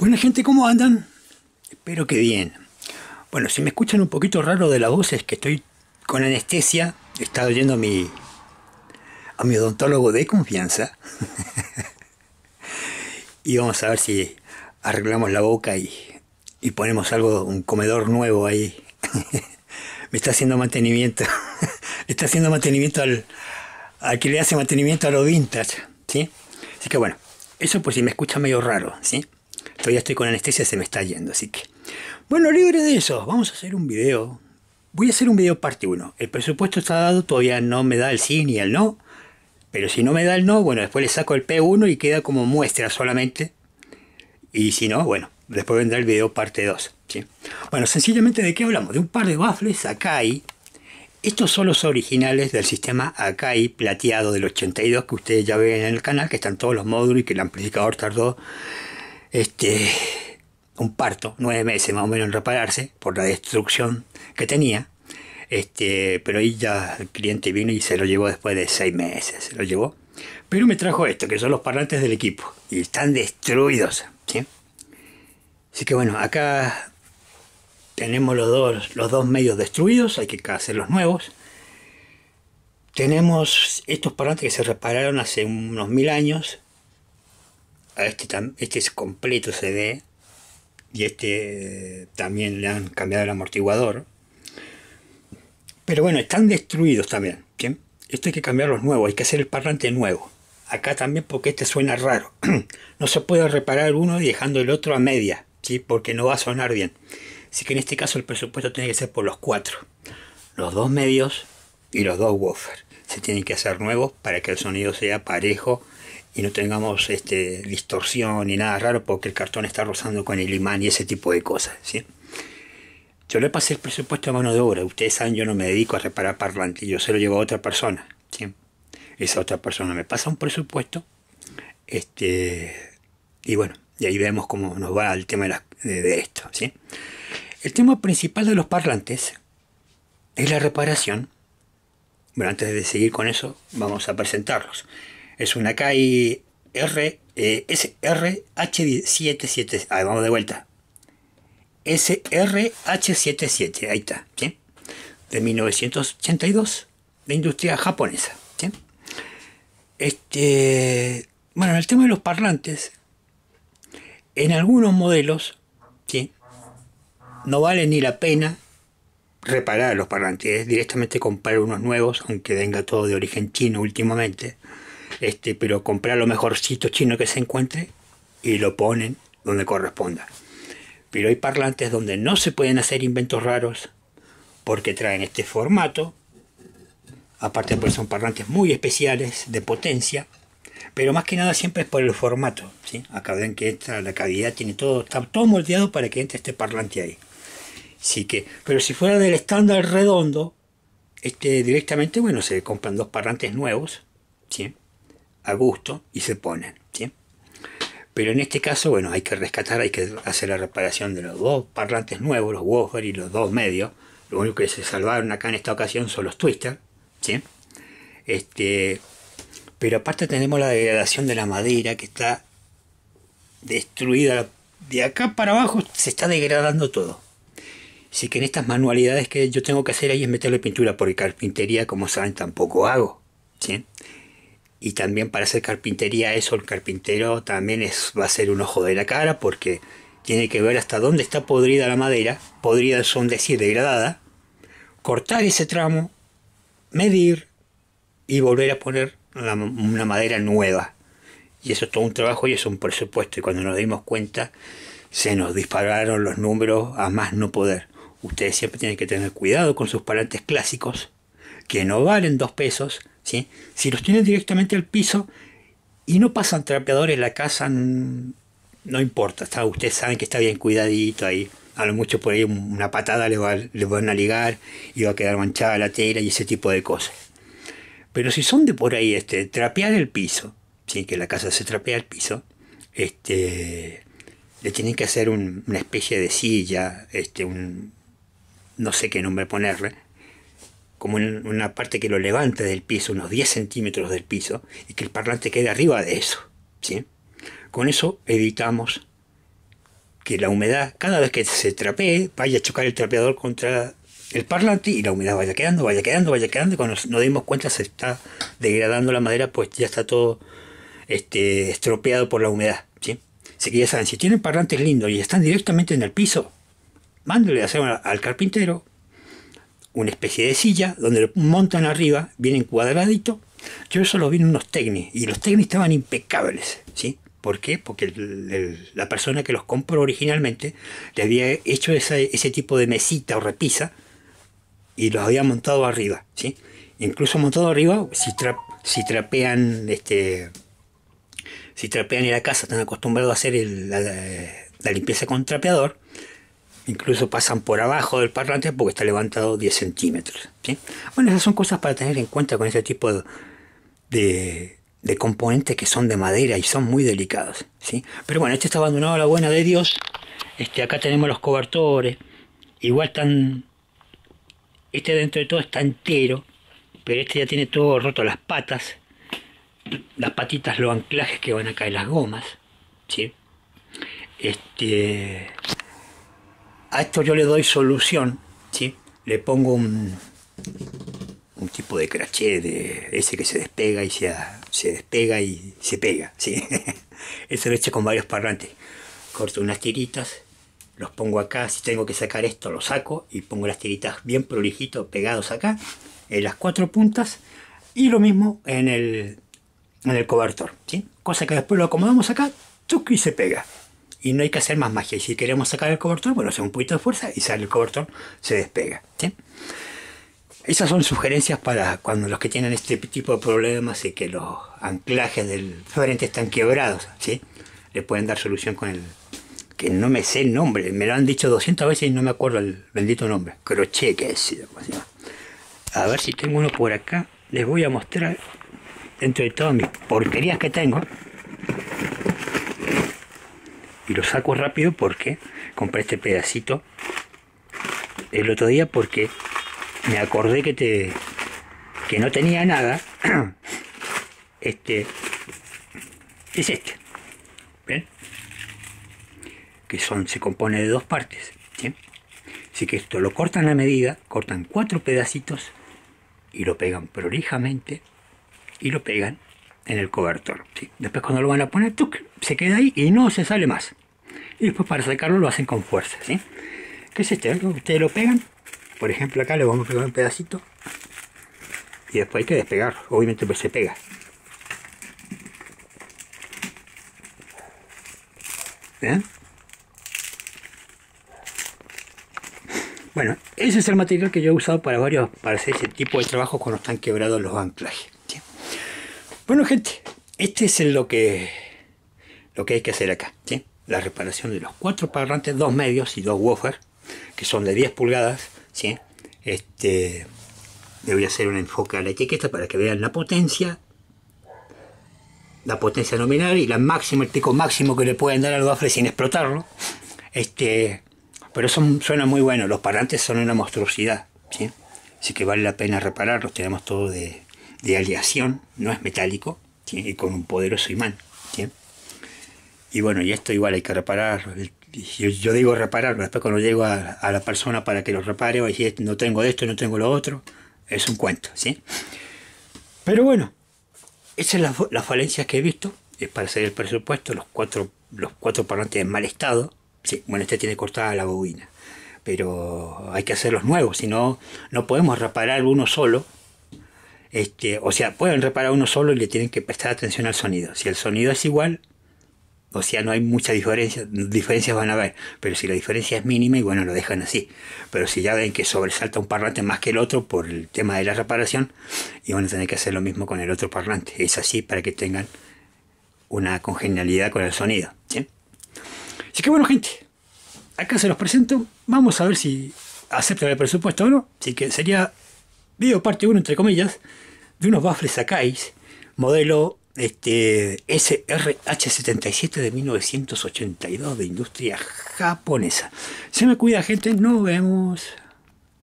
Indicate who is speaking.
Speaker 1: Buena gente, ¿cómo andan? Espero que bien. Bueno, si me escuchan un poquito raro de la voz es que estoy con anestesia. He estado yendo a mi, a mi odontólogo de confianza. y vamos a ver si arreglamos la boca y, ponemos algo, un comedor nuevo ahí. me está haciendo mantenimiento. está haciendo mantenimiento al, que le hace mantenimiento a los vintage. ¿sí? Así que bueno, eso pues si me escucha medio raro. ¿sí? Todavía estoy con anestesia, se me está yendo, así que... Bueno, libre de eso, vamos a hacer un video. Voy a hacer un video parte 1. El presupuesto está dado, todavía no me da el sí ni el no. Pero si no me da el no, bueno, después le saco el P1 y queda como muestra solamente. Y si no, bueno, después vendrá el video parte 2. ¿sí? Bueno, sencillamente de qué hablamos? De un par de baffles Akai. Estos son los originales del sistema Akai plateado del 82 que ustedes ya ven en el canal, que están todos los módulos y que el amplificador tardó este, un parto, nueve meses más o menos en repararse por la destrucción que tenía. Este, pero ahí ya el cliente vino y se lo llevó después de seis meses, se lo llevó. Pero me trajo esto, que son los parlantes del equipo, y están destruidos. ¿sí? Así que bueno, acá tenemos los dos, los dos medios destruidos, hay que hacer los nuevos. Tenemos estos parlantes que se repararon hace unos mil años, este, este, es completo CD y este eh, también le han cambiado el amortiguador. Pero bueno, están destruidos también. Esto hay que cambiarlos nuevos, hay que hacer el parlante nuevo. Acá también porque este suena raro. no se puede reparar uno y dejando el otro a media, ¿sí? porque no va a sonar bien. Así que en este caso el presupuesto tiene que ser por los cuatro. Los dos medios y los dos woofers. Se tienen que hacer nuevos para que el sonido sea parejo y no tengamos este, distorsión ni nada raro porque el cartón está rozando con el imán y ese tipo de cosas. ¿sí? Yo le pasé el presupuesto a mano de obra. Ustedes saben, yo no me dedico a reparar parlantes, yo se lo llevo a otra persona. ¿sí? Esa otra persona me pasa un presupuesto este, y bueno, y ahí vemos cómo nos va el tema de, de esto. ¿sí? El tema principal de los parlantes es la reparación. Bueno, antes de seguir con eso, vamos a presentarlos. Es una K R, srh 77 A vamos de vuelta. SRH77, ahí está, De 1982, de industria japonesa, Este, bueno, en el tema de los parlantes, en algunos modelos, No vale ni la pena reparar los parlantes, directamente comprar unos nuevos, aunque venga todo de origen chino últimamente este, pero comprar lo mejorcito chino que se encuentre y lo ponen donde corresponda. Pero hay parlantes donde no se pueden hacer inventos raros porque traen este formato. Aparte pues son parlantes muy especiales de potencia. Pero más que nada siempre es por el formato. ¿sí? Acá ven que entra la cavidad, tiene todo, está todo moldeado para que entre este parlante ahí. Así que, pero si fuera del estándar redondo, este directamente, bueno, se compran dos parlantes nuevos, ¿sí? a gusto y se ponen. ¿sí? Pero en este caso, bueno, hay que rescatar, hay que hacer la reparación de los dos parlantes nuevos, los woofer y los dos medios. Lo único que se salvaron acá en esta ocasión son los twister. ¿sí? Este, pero aparte tenemos la degradación de la madera que está destruida. De acá para abajo se está degradando todo. Así que en estas manualidades que yo tengo que hacer ahí es meterle pintura, porque carpintería, como saben, tampoco hago. ¿sí? Y también para hacer carpintería eso, el carpintero también es, va a ser un ojo de la cara porque tiene que ver hasta dónde está podrida la madera, podrida son decir degradada, cortar ese tramo, medir y volver a poner una madera nueva. Y eso es todo un trabajo y es un presupuesto. Y cuando nos dimos cuenta, se nos dispararon los números a más no poder. Ustedes siempre tienen que tener cuidado con sus parantes clásicos, que no valen dos pesos, si los tienen directamente al piso y no pasan trapeadores, la casa no importa. Ustedes saben que está bien cuidadito ahí. A lo mucho por ahí una patada le, van a ligar y va a quedar manchada la tela y ese tipo de cosas. Pero si son de por ahí, este, trapear el piso, sin que la casa se trapea el piso, este, le tienen que hacer una especie de silla, este, un, no sé qué nombre ponerle, como en una parte que lo levante del piso, unos 10 centímetros del piso, y que el parlante quede arriba de eso. ¿sí? Con eso evitamos que la humedad, cada vez que se trapee, vaya a chocar el trapeador contra el parlante y la humedad vaya quedando, vaya quedando, vaya quedando. Y cuando nos dimos cuenta se está degradando la madera, pues ya está todo este, estropeado por la humedad. ¿sí? Así que ya saben, si tienen parlantes lindos y están directamente en el piso, mándale a hacer al carpintero una especie de silla donde lo montan arriba, vienen cuadradito. Yo eso lo vi en unos tecnis y los tecnis estaban impecables, ¿sí? ¿Por qué? Porque la persona que los compró originalmente le había hecho ese tipo de mesita o repisa y los había montado arriba, ¿sí? Incluso montado arriba, si, si trapean este si trapean en la casa, están acostumbrados a hacer la, limpieza con trapeador, incluso pasan por abajo del parlante porque está levantado 10 centímetros. Bueno, esas son cosas para tener en cuenta con ese tipo de, de, componentes que son de madera y son muy delicados. ¿sí? Pero bueno, este está abandonado a la buena de Dios. Este, acá tenemos los cobertores. Igual están... Este dentro de todo está entero, pero este ya tiene todo roto las patas, las patitas, los anclajes que van a caer las gomas. ¿sí? Este, a esto yo le doy solución, ¿sí? le pongo un, un tipo de craché, de ese que se despega y se, se despega y se pega, ¿sí? Eso lo he con varios parlantes. Corto unas tiritas, los pongo acá, si tengo que sacar esto lo saco y pongo las tiritas bien prolijito pegados acá, en las cuatro puntas y lo mismo en el, en el cobertor, ¿sí? Cosa que después lo acomodamos acá, y se pega y no hay que hacer más magia. Y si queremos sacar el cobertor, bueno, hacemos un poquito de fuerza y sale el cobertor, se despega. Esas son sugerencias para cuando los que tienen este tipo de problemas y que los anclajes del frente están quebrados, ¿sí? Le pueden dar solución con el... que no me sé el nombre, me lo han dicho 200 veces y no me acuerdo el bendito nombre. Crochet, que es. A ver si tengo uno por acá. Les voy a mostrar, dentro de todas mis porquerías que tengo, y lo saco rápido porque compré este pedacito el otro día porque me acordé que te que no tenía nada este es este que son se compone de dos partes así que esto lo cortan a medida cortan cuatro pedacitos y lo pegan prolijamente y lo pegan en el cobertor después cuando lo van a poner se queda ahí y no se sale más y después para sacarlo lo hacen con fuerza, ¿sí? ¿Qué es este? Ustedes lo pegan, por ejemplo acá le vamos a pegar un pedacito y después hay que despegar, obviamente pues se pega. Bueno, ese es el material que yo he usado para varios, para hacer ese tipo de trabajo cuando están quebrados los anclajes. Bueno gente, este es lo que, lo que hay que hacer acá la reparación de los cuatro parlantes, dos medios y dos woofers, que son de 10 pulgadas, ¿sí? Este, le voy a hacer un enfoque a la etiqueta para que vean la potencia, la potencia nominal y la máxima, el pico máximo que le pueden dar al woofer sin explotarlo. Este, pero son, suena muy bueno, los parlantes son una monstruosidad, ¿sí? Así que vale la pena repararlos, tenemos todo de, de aleación, no es metálico, y con un poderoso imán. ¿sí? Y bueno, y esto igual hay que reparar. Yo, digo reparar, pero después cuando llego a, la persona para que lo repare, o no tengo esto, no tengo lo otro. Es un cuento, ¿sí? Pero bueno, esas son las, falencias que he visto. Es para hacer el presupuesto, los cuatro, los cuatro parlantes en mal estado. bueno, este tiene cortada la bobina. Pero hay que hacerlos nuevos, si no, no podemos reparar uno solo este, o sea, pueden reparar uno solo y le tienen que prestar atención al sonido. Si el sonido es igual, o sea, no hay mucha diferencia, diferencias van a haber, pero si la diferencia es mínima, y bueno, lo dejan así. Pero si ya ven que sobresalta un parlante más que el otro por el tema de la reparación, y van a tener que hacer lo mismo con el otro parlante. Es así para que tengan una congenialidad con el sonido. ¿sí? Así que bueno, gente, acá se los presento. Vamos a ver si aceptan el presupuesto o no. Así que sería video parte 1, entre comillas, de unos baffles sacáis modelo este, SRH-77 de 1982 de industria japonesa. Se me cuida gente, nos vemos.